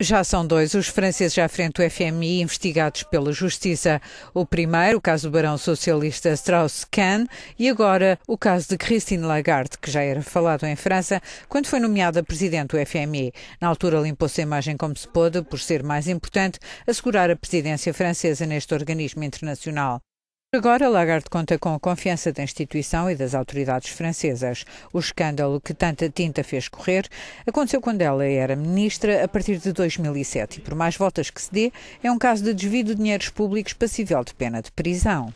Já são dois os franceses à frente do FMI investigados pela Justiça. O primeiro, o caso do barão socialista Strauss-Kahn, e agora o caso de Christine Lagarde, que já era falado em França quando foi nomeada presidente do FMI. Na altura limpou-se a imagem como se pôde, por ser mais importante assegurar a presidência francesa neste organismo internacional. Agora, Lagarde conta com a confiança da instituição e das autoridades francesas. O escândalo que tanta tinta fez correr aconteceu quando ela era ministra a partir de 2007 e, por mais voltas que se dê, é um caso de desvio de dinheiros públicos passível de pena de prisão.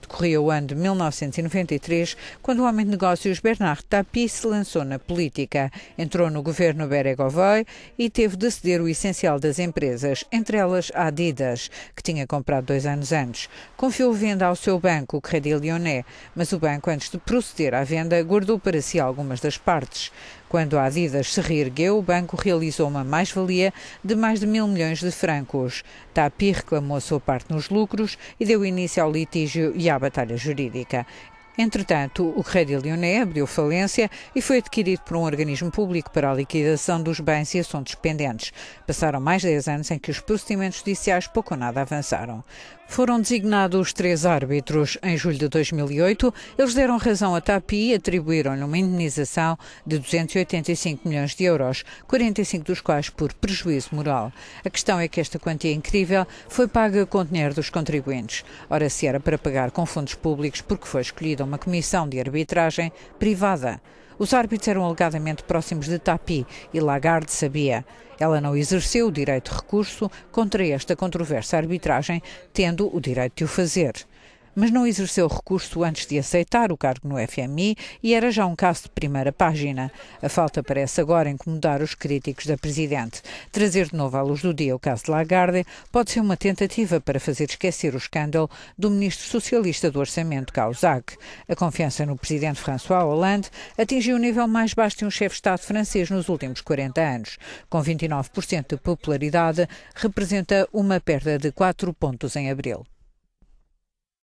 Decorria o ano de 1993, quando o homem de negócios Bernard Tapie se lançou na política. Entrou no governo Beregovoy e teve de ceder o essencial das empresas, entre elas a Adidas, que tinha comprado dois anos antes. Confiou venda ao seu banco, o Credit Lyonnais, mas o banco, antes de proceder à venda, guardou para si algumas das partes. Quando a Adidas se reergueu, o banco realizou uma mais-valia de mais de mil milhões de francos. Tapie reclamou a sua parte nos lucros e deu início ao litígio e à batalha jurídica. Entretanto, o Rei de abriu falência e foi adquirido por um organismo público para a liquidação dos bens e assuntos pendentes. Passaram mais 10 anos em que os procedimentos judiciais pouco ou nada avançaram. Foram designados três árbitros em julho de 2008. Eles deram razão a TAPI e atribuíram-lhe uma indenização de 285 milhões de euros, 45 dos quais por prejuízo moral. A questão é que esta quantia incrível foi paga com dinheiro dos contribuintes. Ora, se era para pagar com fundos públicos porque foi escolhida uma comissão de arbitragem privada. Os árbitros eram alegadamente próximos de Tapi e Lagarde sabia. Ela não exerceu o direito de recurso contra esta controversa arbitragem, tendo o direito de o fazer mas não exerceu recurso antes de aceitar o cargo no FMI e era já um caso de primeira página. A falta parece agora incomodar os críticos da Presidente. Trazer de novo à luz do dia o caso de Lagarde pode ser uma tentativa para fazer esquecer o escândalo do ministro socialista do Orçamento, Causac. A confiança no presidente François Hollande atingiu o nível mais baixo de um chefe de Estado francês nos últimos 40 anos. Com 29% de popularidade, representa uma perda de 4 pontos em abril.